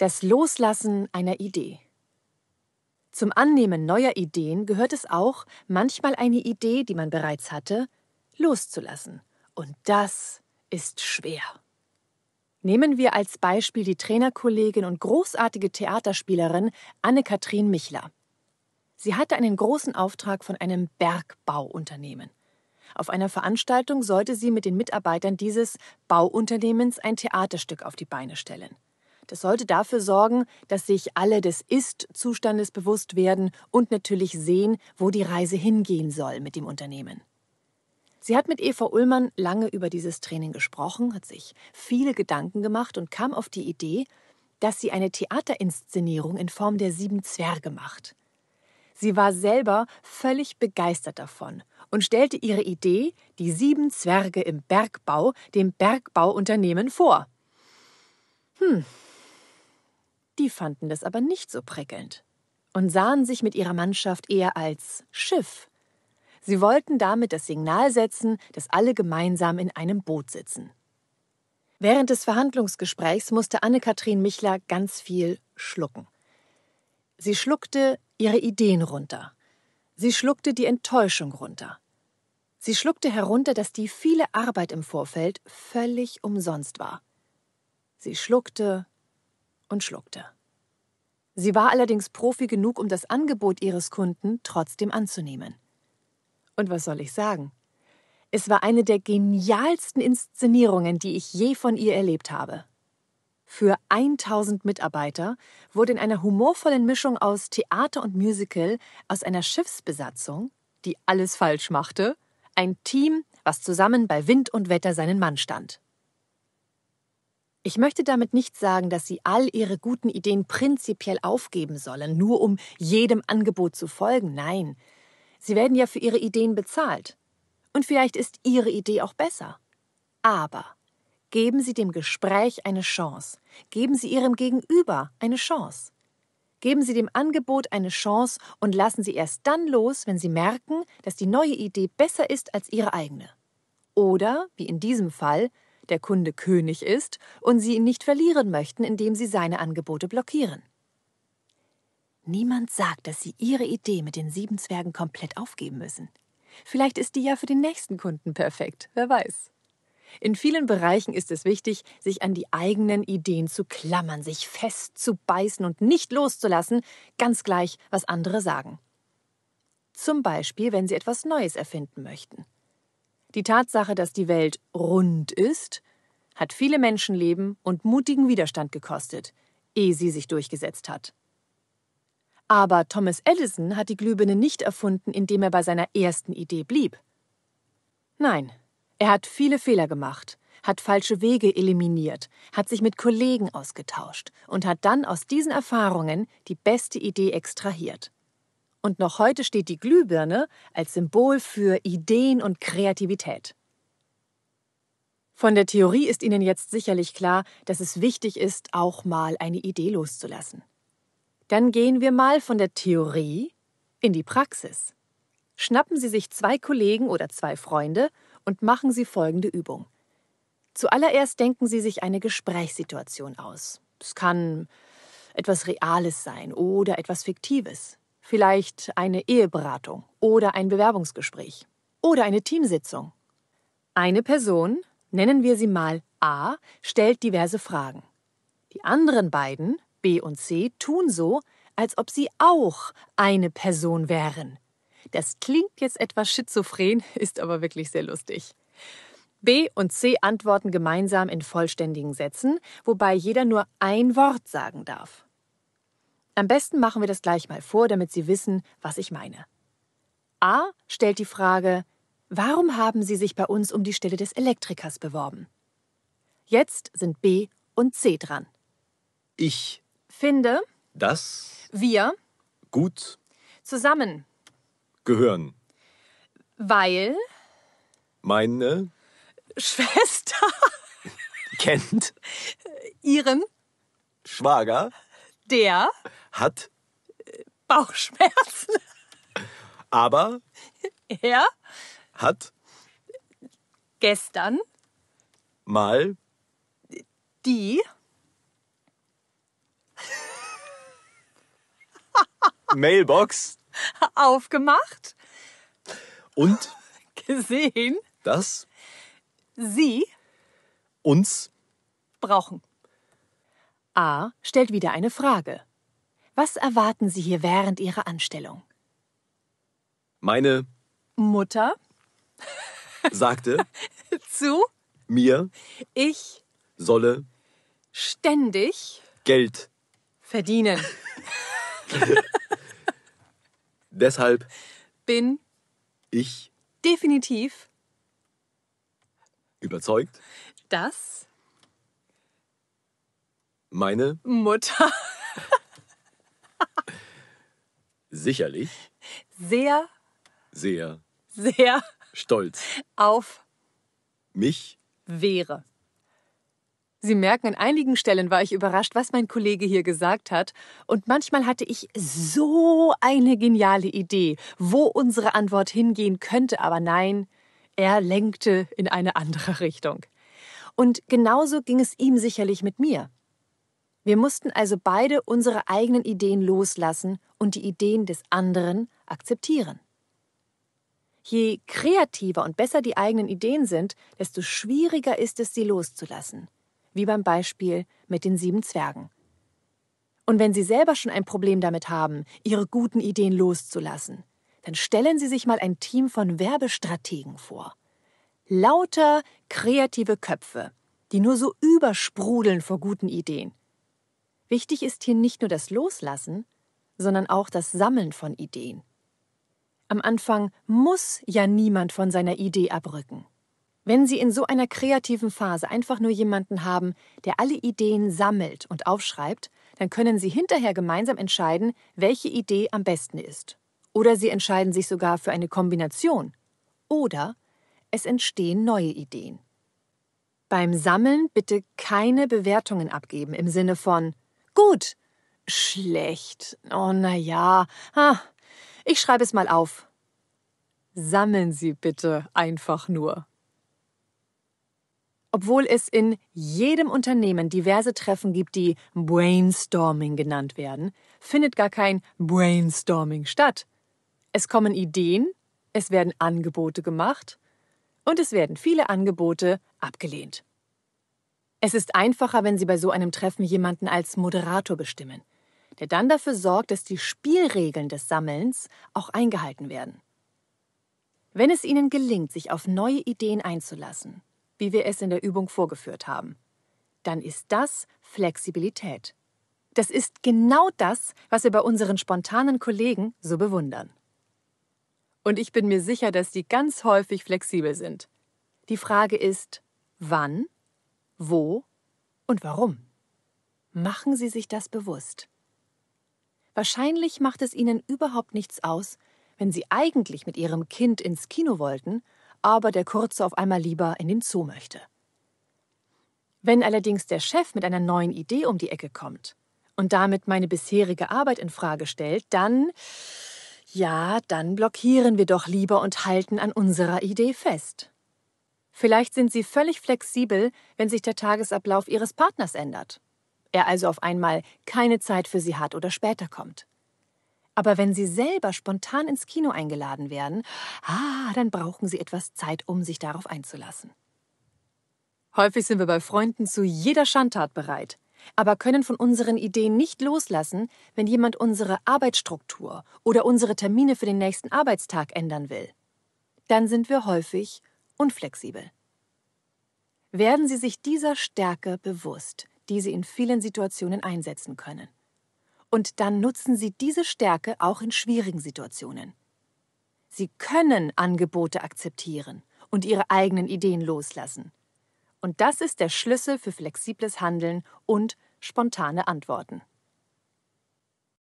Das Loslassen einer Idee. Zum Annehmen neuer Ideen gehört es auch, manchmal eine Idee, die man bereits hatte, loszulassen. Und das ist schwer. Nehmen wir als Beispiel die Trainerkollegin und großartige Theaterspielerin Anne-Kathrin Michler. Sie hatte einen großen Auftrag von einem Bergbauunternehmen. Auf einer Veranstaltung sollte sie mit den Mitarbeitern dieses Bauunternehmens ein Theaterstück auf die Beine stellen. Das sollte dafür sorgen, dass sich alle des Ist-Zustandes bewusst werden und natürlich sehen, wo die Reise hingehen soll mit dem Unternehmen. Sie hat mit Eva Ullmann lange über dieses Training gesprochen, hat sich viele Gedanken gemacht und kam auf die Idee, dass sie eine Theaterinszenierung in Form der sieben Zwerge macht. Sie war selber völlig begeistert davon und stellte ihre Idee, die sieben Zwerge im Bergbau, dem Bergbauunternehmen vor. Hm, die fanden das aber nicht so prickelnd und sahen sich mit ihrer Mannschaft eher als Schiff. Sie wollten damit das Signal setzen, dass alle gemeinsam in einem Boot sitzen. Während des Verhandlungsgesprächs musste Anne-Kathrin Michler ganz viel schlucken. Sie schluckte ihre Ideen runter. Sie schluckte die Enttäuschung runter. Sie schluckte herunter, dass die viele Arbeit im Vorfeld völlig umsonst war. Sie schluckte und schluckte. Sie war allerdings Profi genug, um das Angebot ihres Kunden trotzdem anzunehmen. Und was soll ich sagen? Es war eine der genialsten Inszenierungen, die ich je von ihr erlebt habe. Für 1000 Mitarbeiter wurde in einer humorvollen Mischung aus Theater und Musical aus einer Schiffsbesatzung, die alles falsch machte, ein Team, was zusammen bei Wind und Wetter seinen Mann stand. Ich möchte damit nicht sagen, dass Sie all Ihre guten Ideen prinzipiell aufgeben sollen, nur um jedem Angebot zu folgen. Nein. Sie werden ja für Ihre Ideen bezahlt. Und vielleicht ist Ihre Idee auch besser. Aber geben Sie dem Gespräch eine Chance. Geben Sie Ihrem Gegenüber eine Chance. Geben Sie dem Angebot eine Chance und lassen Sie erst dann los, wenn Sie merken, dass die neue Idee besser ist als Ihre eigene. Oder, wie in diesem Fall, der Kunde König ist und Sie ihn nicht verlieren möchten, indem Sie seine Angebote blockieren. Niemand sagt, dass Sie Ihre Idee mit den sieben Zwergen komplett aufgeben müssen. Vielleicht ist die ja für den nächsten Kunden perfekt, wer weiß. In vielen Bereichen ist es wichtig, sich an die eigenen Ideen zu klammern, sich fest zu beißen und nicht loszulassen, ganz gleich, was andere sagen. Zum Beispiel, wenn Sie etwas Neues erfinden möchten. Die Tatsache, dass die Welt rund ist, hat viele Menschenleben und mutigen Widerstand gekostet, ehe sie sich durchgesetzt hat. Aber Thomas Edison hat die Glühbirne nicht erfunden, indem er bei seiner ersten Idee blieb. Nein, er hat viele Fehler gemacht, hat falsche Wege eliminiert, hat sich mit Kollegen ausgetauscht und hat dann aus diesen Erfahrungen die beste Idee extrahiert. Und noch heute steht die Glühbirne als Symbol für Ideen und Kreativität. Von der Theorie ist Ihnen jetzt sicherlich klar, dass es wichtig ist, auch mal eine Idee loszulassen. Dann gehen wir mal von der Theorie in die Praxis. Schnappen Sie sich zwei Kollegen oder zwei Freunde und machen Sie folgende Übung. Zuallererst denken Sie sich eine Gesprächssituation aus. Es kann etwas Reales sein oder etwas Fiktives. Vielleicht eine Eheberatung oder ein Bewerbungsgespräch oder eine Teamsitzung. Eine Person, nennen wir sie mal A, stellt diverse Fragen. Die anderen beiden, B und C, tun so, als ob sie auch eine Person wären. Das klingt jetzt etwas schizophren, ist aber wirklich sehr lustig. B und C antworten gemeinsam in vollständigen Sätzen, wobei jeder nur ein Wort sagen darf. Am besten machen wir das gleich mal vor, damit Sie wissen, was ich meine. A stellt die Frage, warum haben Sie sich bei uns um die Stelle des Elektrikers beworben? Jetzt sind B und C dran. Ich finde, dass wir gut zusammen gehören, weil meine Schwester kennt ihren Schwager der hat Bauchschmerzen. Aber er hat gestern mal die Mailbox aufgemacht und gesehen, dass sie uns brauchen. A stellt wieder eine Frage. Was erwarten Sie hier während Ihrer Anstellung? Meine Mutter sagte zu mir, ich solle ständig Geld verdienen. Deshalb bin ich definitiv überzeugt, dass meine Mutter. sicherlich. Sehr. Sehr. Sehr. Stolz. Auf. Mich. Wäre. Sie merken, an einigen Stellen war ich überrascht, was mein Kollege hier gesagt hat. Und manchmal hatte ich so eine geniale Idee, wo unsere Antwort hingehen könnte. Aber nein, er lenkte in eine andere Richtung. Und genauso ging es ihm sicherlich mit mir. Wir mussten also beide unsere eigenen Ideen loslassen und die Ideen des anderen akzeptieren. Je kreativer und besser die eigenen Ideen sind, desto schwieriger ist es, sie loszulassen. Wie beim Beispiel mit den sieben Zwergen. Und wenn Sie selber schon ein Problem damit haben, Ihre guten Ideen loszulassen, dann stellen Sie sich mal ein Team von Werbestrategen vor. Lauter kreative Köpfe, die nur so übersprudeln vor guten Ideen. Wichtig ist hier nicht nur das Loslassen, sondern auch das Sammeln von Ideen. Am Anfang muss ja niemand von seiner Idee abrücken. Wenn Sie in so einer kreativen Phase einfach nur jemanden haben, der alle Ideen sammelt und aufschreibt, dann können Sie hinterher gemeinsam entscheiden, welche Idee am besten ist. Oder Sie entscheiden sich sogar für eine Kombination. Oder es entstehen neue Ideen. Beim Sammeln bitte keine Bewertungen abgeben im Sinne von Gut. Schlecht. Oh, na ja. Ha. Ich schreibe es mal auf. Sammeln Sie bitte einfach nur. Obwohl es in jedem Unternehmen diverse Treffen gibt, die Brainstorming genannt werden, findet gar kein Brainstorming statt. Es kommen Ideen, es werden Angebote gemacht und es werden viele Angebote abgelehnt. Es ist einfacher, wenn Sie bei so einem Treffen jemanden als Moderator bestimmen, der dann dafür sorgt, dass die Spielregeln des Sammelns auch eingehalten werden. Wenn es Ihnen gelingt, sich auf neue Ideen einzulassen, wie wir es in der Übung vorgeführt haben, dann ist das Flexibilität. Das ist genau das, was wir bei unseren spontanen Kollegen so bewundern. Und ich bin mir sicher, dass die ganz häufig flexibel sind. Die Frage ist, wann wo und warum. Machen Sie sich das bewusst. Wahrscheinlich macht es Ihnen überhaupt nichts aus, wenn Sie eigentlich mit Ihrem Kind ins Kino wollten, aber der Kurze auf einmal lieber in den Zoo möchte. Wenn allerdings der Chef mit einer neuen Idee um die Ecke kommt und damit meine bisherige Arbeit in Frage stellt, dann ja, dann blockieren wir doch lieber und halten an unserer Idee fest. Vielleicht sind sie völlig flexibel, wenn sich der Tagesablauf ihres Partners ändert. Er also auf einmal keine Zeit für sie hat oder später kommt. Aber wenn sie selber spontan ins Kino eingeladen werden, ah, dann brauchen sie etwas Zeit, um sich darauf einzulassen. Häufig sind wir bei Freunden zu jeder Schandtat bereit, aber können von unseren Ideen nicht loslassen, wenn jemand unsere Arbeitsstruktur oder unsere Termine für den nächsten Arbeitstag ändern will. Dann sind wir häufig und flexibel. Werden Sie sich dieser Stärke bewusst, die Sie in vielen Situationen einsetzen können. Und dann nutzen Sie diese Stärke auch in schwierigen Situationen. Sie können Angebote akzeptieren und Ihre eigenen Ideen loslassen. Und das ist der Schlüssel für flexibles Handeln und spontane Antworten.